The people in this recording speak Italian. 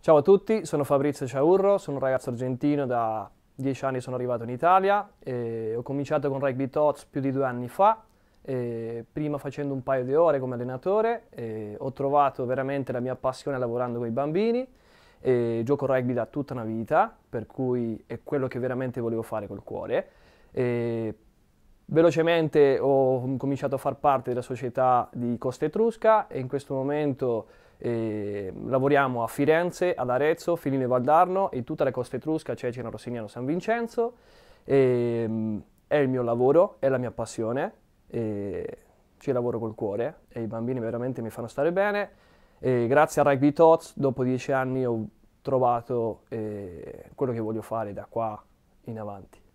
Ciao a tutti, sono Fabrizio Ciaurro, sono un ragazzo argentino, da dieci anni sono arrivato in Italia e ho cominciato con Rugby Tots più di due anni fa, prima facendo un paio di ore come allenatore, ho trovato veramente la mia passione lavorando con i bambini e gioco rugby da tutta una vita, per cui è quello che veramente volevo fare col cuore. E velocemente ho cominciato a far parte della società di Costa Etrusca e in questo momento e lavoriamo a Firenze, ad Arezzo, Filine Valdarno, in tutta la costa etrusca, Cecina, Rossignano, San Vincenzo. E, è il mio lavoro, è la mia passione, ci lavoro col cuore e i bambini veramente mi fanno stare bene. E grazie a Rugby Tots, dopo dieci anni ho trovato eh, quello che voglio fare da qua in avanti.